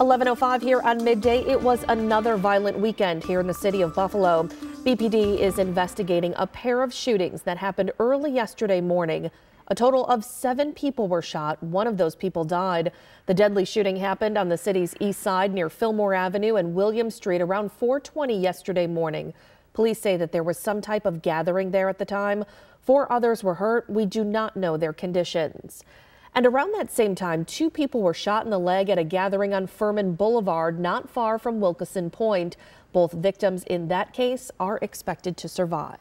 11.05 here on midday. It was another violent weekend here in the city of Buffalo. BPD is investigating a pair of shootings that happened early yesterday morning. A total of seven people were shot. One of those people died. The deadly shooting happened on the city's east side near Fillmore Avenue and William Street around 420 yesterday morning. Police say that there was some type of gathering there at the time. Four others were hurt. We do not know their conditions. And around that same time, two people were shot in the leg at a gathering on Furman Boulevard, not far from Wilkeson Point. Both victims in that case are expected to survive.